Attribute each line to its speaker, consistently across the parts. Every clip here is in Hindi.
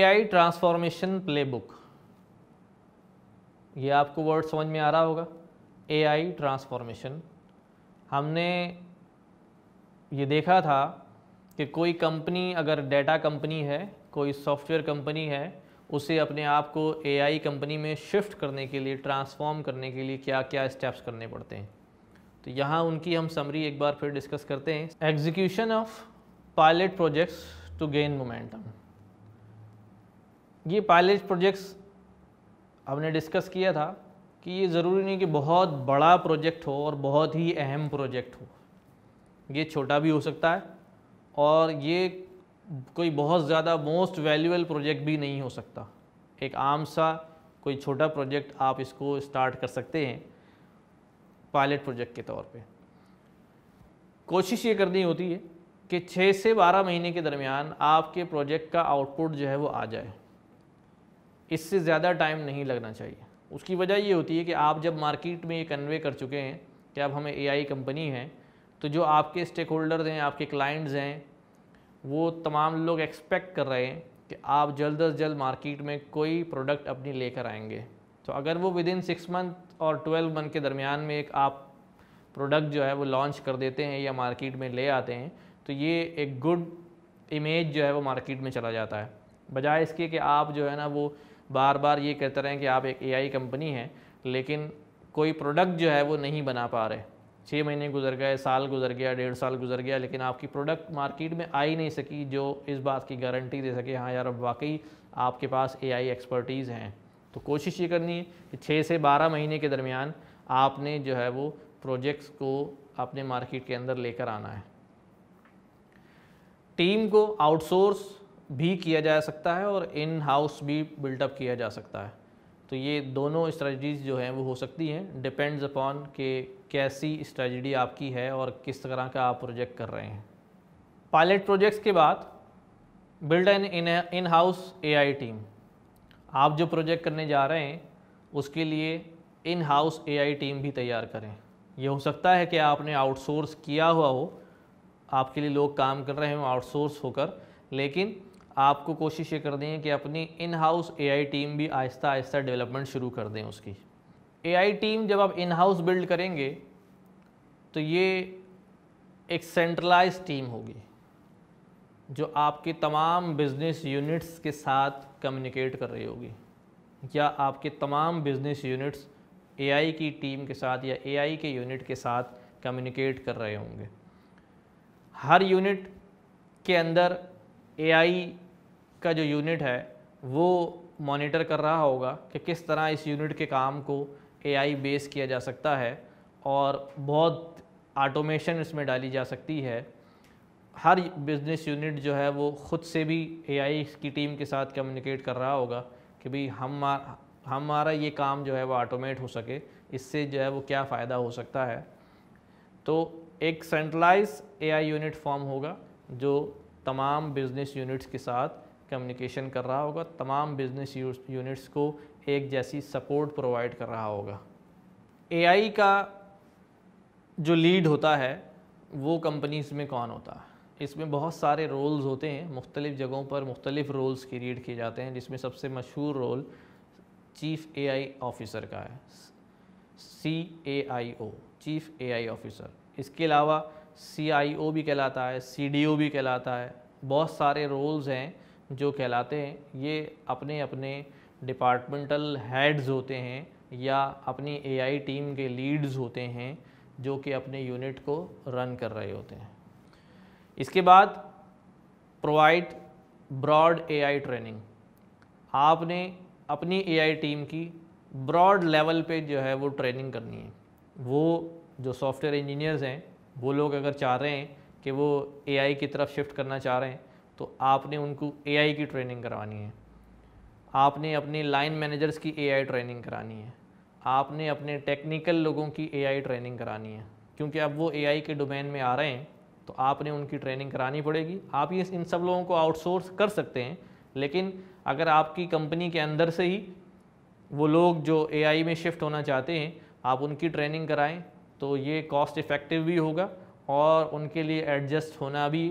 Speaker 1: एआई ट्रांसफॉर्मेशन प्लेबुक ये आपको वर्ड समझ में आ रहा होगा एआई ट्रांसफॉर्मेशन हमने ये देखा था कि कोई कंपनी अगर डेटा कंपनी है कोई सॉफ्टवेयर कंपनी है उसे अपने आप को एआई कंपनी में शिफ्ट करने के लिए ट्रांसफॉर्म करने के लिए क्या क्या स्टेप्स करने पड़ते हैं तो यहाँ उनकी हम समरी एक बार फिर डिस्कस करते हैं execution of pilot projects to gain momentum ये पायलट प्रोजेक्ट्स हमने डिस्कस किया था कि ये ज़रूरी नहीं कि बहुत बड़ा प्रोजेक्ट हो और बहुत ही अहम प्रोजेक्ट हो ये छोटा भी हो सकता है और ये कोई बहुत ज़्यादा मोस्ट वैल्यूबल प्रोजेक्ट भी नहीं हो सकता एक आम सा कोई छोटा प्रोजेक्ट आप इसको स्टार्ट कर सकते हैं पायलट प्रोजेक्ट के तौर पे कोशिश ये करनी होती है कि 6 से 12 महीने के दरमियान आपके प्रोजेक्ट का आउटपुट जो है वो आ जाए इससे ज़्यादा टाइम नहीं लगना चाहिए उसकी वजह ये होती है कि आप जब मार्केट में ये कन्वे कर चुके हैं कि अब हमें एआई कंपनी है तो जो आपके स्टेक होल्डर्स हैं आपके क्लाइंट्स हैं वो तमाम लोग एक्सपेक्ट कर रहे हैं कि आप जल्द अज जल्द मार्केट में कोई प्रोडक्ट अपनी लेकर आएंगे तो अगर वो विद इन सिक्स मंथ और ट्वेल्व मंथ के दरमियान में एक आप प्रोडक्ट जो है वो लॉन्च कर देते हैं या मार्केट में ले आते हैं तो ये एक गुड इमेज जो है वो मार्केट में चला जाता है बजाय इसके कि आप जो है ना वो बार बार ये कहते रहें कि आप एक एआई कंपनी हैं लेकिन कोई प्रोडक्ट जो है वो नहीं बना पा रहे छः महीने गुजर गए साल गुजर गया डेढ़ साल गुजर गया लेकिन आपकी प्रोडक्ट मार्केट में आ ही नहीं सकी जो इस बात की गारंटी दे सके हाँ यार अब वाकई आपके पास आई एक्सपर्टीज़ हैं तो कोशिश ये करनी है कि छः से बारह महीने के दरमियान आपने जो है वो प्रोजेक्ट्स को अपने मार्केट के अंदर लेकर आना है टीम को आउटसोर्स भी किया जा सकता है और इन हाउस भी बिल्टअप किया जा सकता है तो ये दोनों स्ट्रेटजीज़ जो हैं वो हो सकती हैं डिपेंड्स अपॉन के कैसी स्ट्रेटजी आपकी है और किस तरह का आप प्रोजेक्ट कर रहे हैं पायलट प्रोजेक्ट्स के बाद build an in in house AI team आप जो प्रोजेक्ट करने जा रहे हैं उसके लिए इन हाउस एआई टीम भी तैयार करें ये हो सकता है कि आपने आउटसोर्स किया हुआ हो आपके लिए लोग काम कर रहे हों आउटसोर्स होकर लेकिन आपको कोशिश ये करनी है कि अपनी इन हाउस आई टीम भी आहिस्ता आहिस्ता डेवलपमेंट शुरू कर दें उसकी आई टीम जब आप इन हाउस बिल्ड करेंगे तो ये एक सेंट्रलाइज टीम होगी जो आपके तमाम बिजनेस यूनिट्स के साथ कम्युनिकेट कर रही होगी या आपके तमाम बिजनेस यूनिट्स एआई की टीम के साथ या एआई के यूनिट के साथ कम्युनिकेट कर रहे होंगे हर यूनिट के अंदर एआई का जो यूनिट है वो मॉनिटर कर रहा होगा कि किस तरह इस यूनिट के काम को एआई बेस किया जा सकता है और बहुत ऑटोमेशन इसमें डाली जा सकती है हर बिज़नेस यूनिट जो है वो ख़ुद से भी एआई की टीम के साथ कम्युनिकेट कर रहा होगा कि भाई हम हमारा ये काम जो है वो ऑटोमेट हो सके इससे जो है वो क्या फ़ायदा हो सकता है तो एक सेंट्रलाइज एआई यूनिट फॉर्म होगा जो तमाम बिज़नेस यूनिट्स के साथ कम्युनिकेशन कर रहा होगा तमाम बिजनेस यूनिट्स को एक जैसी सपोर्ट प्रोवाइड कर रहा होगा एआई का जो लीड होता है वो कंपनीज़ में कौन होता है इसमें बहुत सारे रोल्स होते हैं मुख्तलिफ़ जगहों पर मुख्तलिफ़ रोल्स रीड किए जाते हैं जिसमें सबसे मशहूर रोल चीफ़ एआई ऑफ़िसर का है C A I O chief AI officer इसके अलावा सी आई ओ भी कहलाता है सी डी ओ भी कहलाता है बहुत सारे रोल्स हैं जो कहलाते हैं ये अपने अपने डिपार्टमेंटल हेड्स होते हैं या अपनी एआई टीम के लीड्स होते हैं जो कि अपने यूनिट को रन कर रहे होते हैं इसके बाद प्रोवाइड ब्रॉड एआई ट्रेनिंग आपने अपनी एआई टीम की ब्रॉड लेवल पे जो है वो ट्रेनिंग करनी है वो जो सॉफ्टवेयर इंजीनियर्स हैं वो लोग अगर चाह रहे हैं कि वो एआई की तरफ शिफ्ट करना चाह रहे हैं तो आपने उनको एआई की ट्रेनिंग करवानी है आपने अपने लाइन मैनेजर्स की एआई ट्रेनिंग करानी है आपने अपने टेक्निकल लोगों की एआई ट्रेनिंग करानी है क्योंकि अब वो एआई के डोमेन में आ रहे हैं तो आपने उनकी ट्रेनिंग करानी पड़ेगी आप ये इन सब लोगों को आउटसोर्स कर सकते हैं लेकिन अगर आपकी कंपनी के अंदर से ही वो लोग जो ए में शिफ्ट होना चाहते हैं आप उनकी ट्रेनिंग कराएं तो ये कॉस्ट इफ़ेक्टिव भी होगा और उनके लिए एडजस्ट होना भी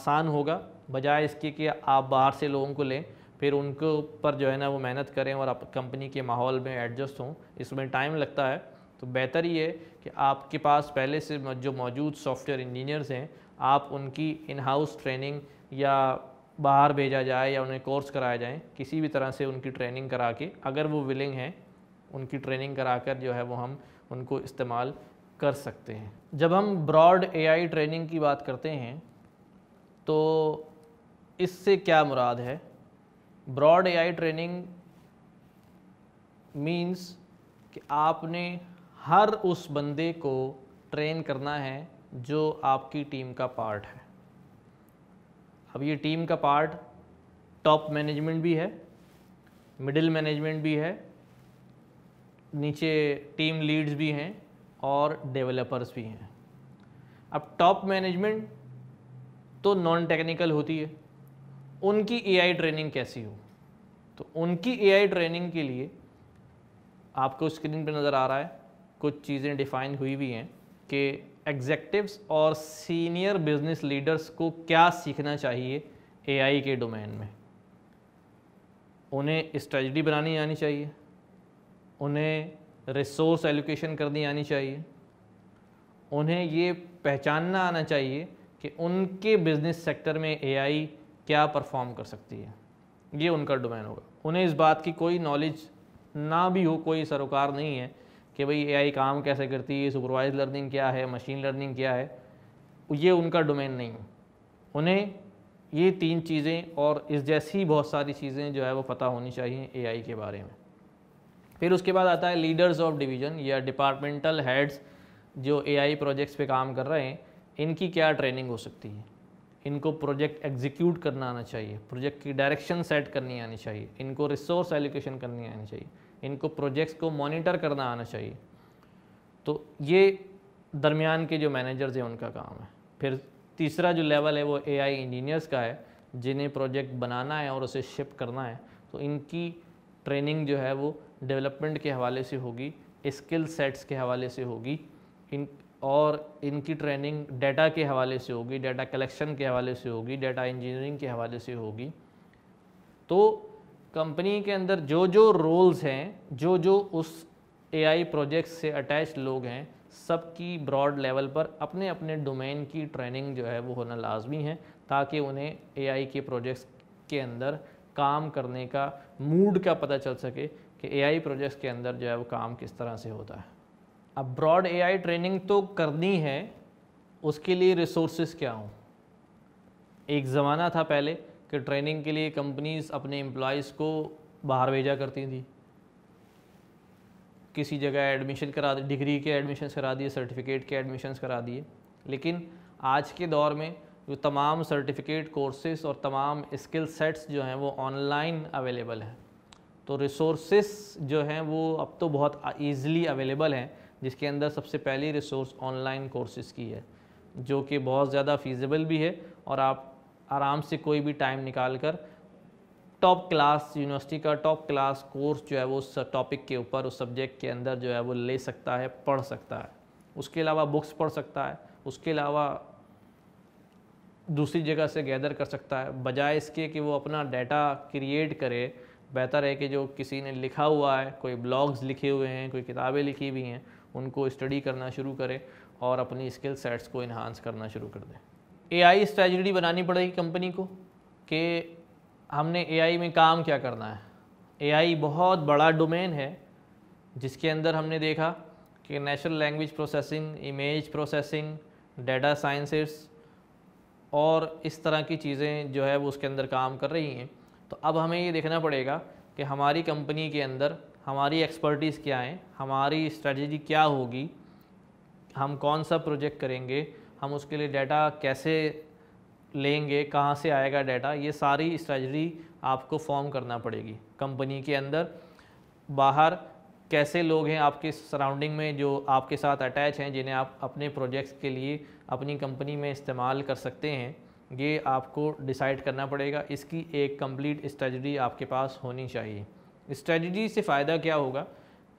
Speaker 1: आसान होगा बजाय इसके कि आप बाहर से लोगों को लें फिर उनके ऊपर जो है ना वो मेहनत करें और आप कंपनी के माहौल में एडजस्ट हों इसमें टाइम लगता है तो बेहतर ये कि आपके पास पहले से जो मौजूद सॉफ्टवेयर इंजीनियर्स हैं आप उनकी इन हाउस ट्रेनिंग या बाहर भेजा जाए या उन्हें कोर्स कराया जाए किसी भी तरह से उनकी ट्रेनिंग करा के अगर वो विलिंग हैं उनकी ट्रेनिंग करा कर जो है वो हम उनको इस्तेमाल कर सकते हैं जब हम ब्रॉड एआई ट्रेनिंग की बात करते हैं तो इससे क्या मुराद है ब्रॉड एआई ट्रेनिंग मीन्स कि आपने हर उस बंदे को ट्रेन करना है जो आपकी टीम का पार्ट है अब ये टीम का पार्ट टॉप मैनेजमेंट भी है मिडिल मैनेजमेंट भी है नीचे टीम लीड्स भी हैं और डेवलपर्स भी हैं अब टॉप मैनेजमेंट तो नॉन टेक्निकल होती है उनकी एआई ट्रेनिंग कैसी हो तो उनकी एआई ट्रेनिंग के लिए आपको स्क्रीन पर नज़र आ रहा है कुछ चीज़ें डिफाइन हुई भी हैं कि एग्जेक्टिव्स और सीनियर बिजनेस लीडर्स को क्या सीखना चाहिए एआई के डोमेन में उन्हें स्ट्रेटजी बनानी आनी चाहिए उन्हें रिसोर्स एलोकेशन करनी आनी चाहिए उन्हें ये पहचानना आना चाहिए कि उनके बिज़नेस सेक्टर में एआई क्या परफॉर्म कर सकती है ये उनका डोमेन होगा उन्हें इस बात की कोई नॉलेज ना भी हो कोई सरोकार नहीं है कि भाई एआई काम कैसे करती है सुपरवाइज लर्निंग क्या है मशीन लर्निंग क्या है ये उनका डोमेन नहीं है उन्हें ये तीन चीज़ें और इस जैसी बहुत सारी चीज़ें जो है वो पता होनी चाहिए एआई के बारे में फिर उसके बाद आता है लीडर्स ऑफ डिवीज़न या डिपार्टमेंटल हेड्स जो एआई प्रोजेक्ट्स पे काम कर रहे हैं इनकी क्या ट्रेनिंग हो सकती है इनको प्रोजेक्ट एग्जीक्यूट करना आना चाहिए प्रोजेक्ट की डायरेक्शन सेट करनी आनी चाहिए इनको रिसोर्स एलोकेशन करनी आनी चाहिए इनको प्रोजेक्ट्स को मॉनिटर करना आना चाहिए तो ये दरमियान के जो मैनेजर्स हैं उनका काम है फिर तीसरा जो लेवल है वो आई इंजीनियर्स का है जिन्हें प्रोजेक्ट बनाना है और उसे शिफ्ट करना है तो इनकी ट्रेनिंग जो है वो डेवलपमेंट के हवाले से होगी स्किल सेट्स के हवाले से होगी इन और इनकी ट्रेनिंग डेटा के हवाले से होगी डेटा कलेक्शन के हवाले से होगी डेटा इंजीनियरिंग के हवाले से होगी तो कंपनी के अंदर जो जो रोल्स हैं जो जो उस एआई प्रोजेक्ट से अटैच लोग हैं सबकी ब्रॉड लेवल पर अपने अपने डोमेन की ट्रेनिंग जो है वो होना लाजमी है ताकि उन्हें एआई के प्रोजेक्ट्स के अंदर काम करने का मूड का पता चल सके कि एआई प्रोजेक्ट्स के अंदर जो है वो काम किस तरह से होता है अब ब्रॉड एआई ट्रेनिंग तो करनी है उसके लिए रिसोर्सेज क्या हों एक ज़माना था पहले कि ट्रेनिंग के लिए कंपनीज अपने एम्प्लॉयज़ को बाहर भेजा करती थी किसी जगह एडमिशन करा दी डिग्री के एडमिशन करा दिए सर्टिफिकेट के एडमिशन करा दिए लेकिन आज के दौर में जो तमाम सर्टिफिकेट कोर्सेज और तमाम स्किल सेट्स जो हैं वो ऑनलाइन अवेलेबल हैं तो रिसोर्सेस जो हैं वो अब तो बहुत ईज़िली अवेलेबल हैं जिसके अंदर सबसे पहली रिसोर्स ऑनलाइन कोर्सेज़ की है जो कि बहुत ज़्यादा फीजेबल भी है और आप आराम से कोई भी टाइम निकाल कर टॉप क्लास यूनिवर्सिटी का टॉप क्लास कोर्स जो है वो उस टॉपिक के ऊपर उस सब्जेक्ट के अंदर जो है वो ले सकता है पढ़ सकता है उसके अलावा बुक्स पढ़ सकता है उसके अलावा दूसरी जगह से गैदर कर सकता है बजाय इसके कि वो अपना डाटा क्रिएट करे बेहतर है कि जो किसी ने लिखा हुआ है कोई ब्लॉग्स लिखे हुए हैं कोई किताबें लिखी हुई हैं उनको स्टडी करना शुरू करें और अपनी स्किल सेट्स को इन्हांस करना शुरू कर दें ए आई स्ट्रेटजी बनानी पड़ेगी कंपनी को कि हमने ए आई में काम क्या करना है ए आई बहुत बड़ा डोमेन है जिसके अंदर हमने देखा कि natural language processing image processing data sciences और इस तरह की चीज़ें जो है वो उसके अंदर काम कर रही हैं तो अब हमें ये देखना पड़ेगा कि हमारी कंपनी के अंदर हमारी एक्सपर्टीज़ क्या है हमारी स्ट्रेटजी क्या होगी हम कौन सा प्रोजेक्ट करेंगे हम उसके लिए डाटा कैसे लेंगे कहाँ से आएगा डाटा ये सारी स्ट्रेटजी आपको फॉर्म करना पड़ेगी कंपनी के अंदर बाहर कैसे लोग हैं आपके सराउंडिंग में जो आपके साथ अटैच हैं जिन्हें आप अपने प्रोजेक्ट्स के लिए अपनी कंपनी में इस्तेमाल कर सकते हैं ये आपको डिसाइड करना पड़ेगा इसकी एक कंप्लीट स्ट्रेटजी आपके पास होनी चाहिए स्ट्रेटजी से फ़ायदा क्या होगा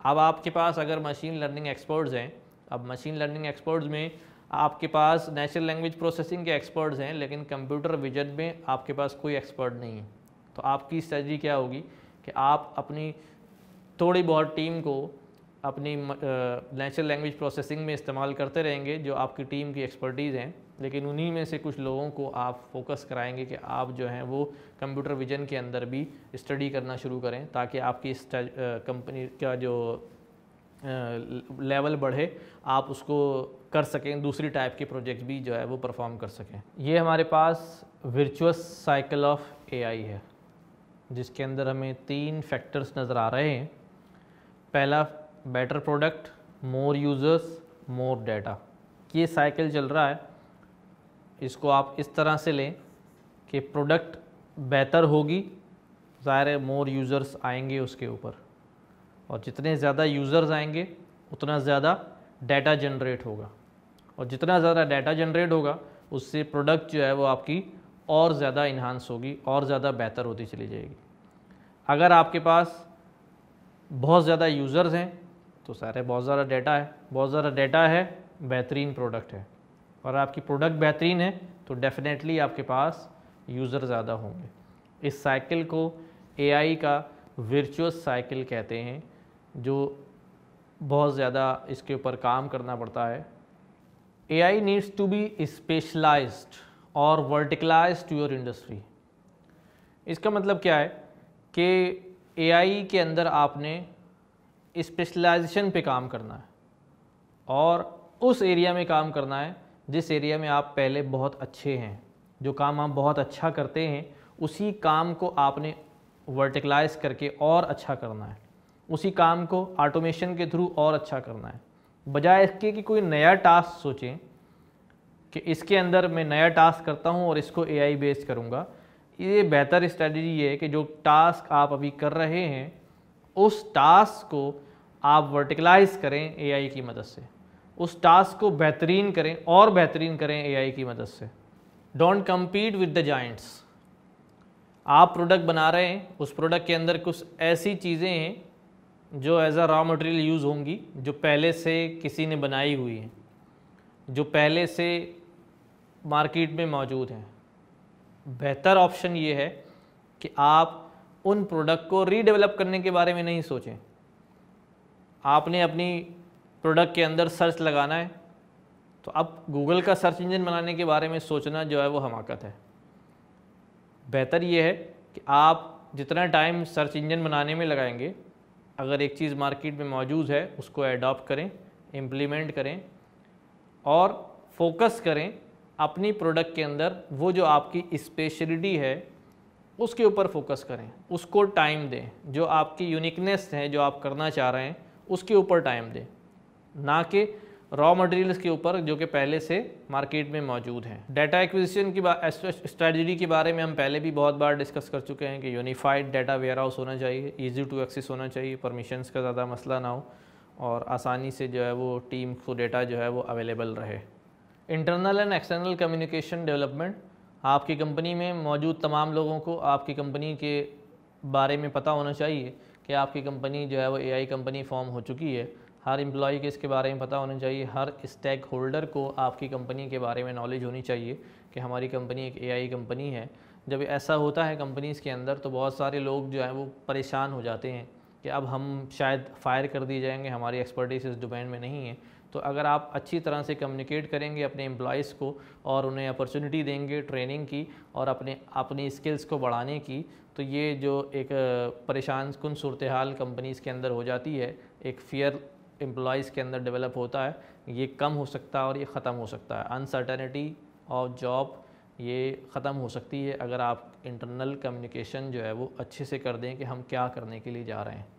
Speaker 1: अब आपके पास अगर मशीन लर्निंग एक्सपर्ट्स हैं अब मशीन लर्निंग एक्सपर्ट्स में आपके पास नेचुरल लैंग्वेज प्रोसेसिंग के एक्सपर्ट्स हैं लेकिन कंप्यूटर विजन में आपके पास कोई एक्सपर्ट नहीं है तो आपकी स्ट्रेटजी क्या होगी कि आप अपनी थोड़ी बहुत टीम को अपनी नेचुरल लैंग्वेज प्रोसेसिंग में इस्तेमाल करते रहेंगे जो आपकी टीम की एक्सपर्टीज़ हैं लेकिन उन्हीं में से कुछ लोगों को आप फोकस कराएंगे कि आप जो हैं वो कंप्यूटर विजन के अंदर भी स्टडी करना शुरू करें ताकि आपकी कंपनी का जो लेवल बढ़े आप उसको कर सकें दूसरी टाइप के प्रोजेक्ट भी जो है वो परफॉर्म कर सकें ये हमारे पास वर्चुअस साइकिल ऑफ एआई है जिसके अंदर हमें तीन फैक्टर्स नज़र आ रहे हैं पहला better product more users more data ये साइकिल चल रहा है इसको आप इस तरह से लें कि प्रोडक्ट बेहतर होगी ज़ाहिर है मोर यूज़र्स आएंगे उसके ऊपर और जितने ज़्यादा यूज़र्स आएंगे उतना ज़्यादा डाटा जनरेट होगा और जितना ज़्यादा डाटा जनरेट होगा उससे प्रोडक्ट जो है वो आपकी और ज़्यादा इन्हांस होगी और ज़्यादा बेहतर होती चली जाएगी अगर आपके पास बहुत ज़्यादा यूज़र्स हैं तो सारे बहुत ज़्यादा डाटा है बहुत ज़्यादा डाटा है बेहतरीन प्रोडक्ट है और आपकी प्रोडक्ट बेहतरीन है तो डेफ़िनेटली आपके पास यूज़र ज़्यादा होंगे इस साइकिल को एआई का वर्चुअस साइकिल कहते हैं जो बहुत ज़्यादा इसके ऊपर काम करना पड़ता है A I needs to be specialise और वर्टिकलाइज टू योर इंडस्ट्री इसका मतलब क्या है कि ए आई के अंदर आपने स्पेशलाइजेशन पे काम करना है और उस एरिया में काम करना है जिस एरिया में आप पहले बहुत अच्छे हैं जो काम आप बहुत अच्छा करते हैं उसी काम को आपने वर्टिकलाइज करके और अच्छा करना है उसी काम को ऑटोमेशन के थ्रू और अच्छा करना है बजाय इसके कि कोई नया टास्क सोचें कि इसके अंदर मैं नया टास्क करता हूं और इसको एआई बेस करूंगा ये बेहतर स्ट्रेटजी ये है कि जो टास्क आप अभी कर रहे हैं उस टास्क को आप वर्टिकलाइज करें एआई की मदद से उस टास्क को बेहतरीन करें और बेहतरीन करें एआई की मदद से don't compete with the giants आप प्रोडक्ट बना रहे हैं उस प्रोडक्ट के अंदर कुछ ऐसी चीज़ें हैं जो as a raw material use होंगी जो पहले से किसी ने बनाई हुई हैं जो पहले से मार्केट में मौजूद हैं बेहतर ऑप्शन ये है कि आप उन प्रोडक्ट को रीडेवलप करने के बारे में नहीं सोचें आपने अपनी प्रोडक्ट के अंदर सर्च लगाना है तो अब गूगल का सर्च इंजन बनाने के बारे में सोचना जो है वो हमाकत है बेहतर ये है कि आप जितना टाइम सर्च इंजन बनाने में लगाएंगे अगर एक चीज़ मार्केट में मौजूद है उसको एडॉप्ट करें इम्प्लीमेंट करें और फोकस करें अपनी प्रोडक्ट के अंदर वो जो आपकी स्पेशलिटी है उसके ऊपर फोकस करें उसको टाइम दें जो आपकी यूनिकनेस है जो आप करना चाह रहे हैं उसके ऊपर टाइम दें ना कि रॉ मटेरियल्स के ऊपर जो कि पहले से मार्केट में मौजूद हैं डाटा एक्विजिशन की स्ट्रेटजी के बारे में हम पहले भी बहुत बार डिस्कस कर चुके हैं कि यूनिफाइड डाटा वेयर हाउस होना चाहिए ईजी टू एक्सेस होना चाहिए परमिशंस का ज़्यादा मसला ना हो और आसानी से जो है वो टीम को डेटा जो है वो अवेलेबल रहे internal and external communication development आपकी कंपनी में मौजूद तमाम लोगों को आपकी कंपनी के बारे में पता होना चाहिए कि आपकी कंपनी जो है वो एआई कंपनी फॉर्म हो चुकी है हर एम्प्लॉय के इसके बारे में पता होना चाहिए हर स्टैक होल्डर को आपकी कंपनी के बारे में नॉलेज होनी चाहिए कि हमारी कंपनी एक एआई कंपनी है जब ऐसा होता है कंपनीज़ के अंदर तो बहुत सारे लोग जो हैं वो परेशान हो जाते हैं कि अब हम शायद फायर कर दिए जाएंगे हमारी एक्सपर्टीज इस डोमेन में नहीं है तो अगर आप अच्छी तरह से कम्युनिकेट करेंगे अपने एम्प्लॉज़ को और उन्हें अपॉर्चुनिटी देंगे ट्रेनिंग की और अपने अपनी स्किल्स को बढ़ाने की तो ये जो एक परेशान कन सूरत हाल कंपनीज़ के अंदर हो जाती है एक फियर एम्प्लॉयज़ के अंदर डेवलप होता है ये कम हो सकता है और ये ख़त्म हो सकता है अनसर्टेनिटी ऑफ जॉब ये ख़त्म हो सकती है अगर आप इंटरनल कम्युनिकेशन जो है वो अच्छे से कर दें कि हम क्या करने के लिए जा रहे हैं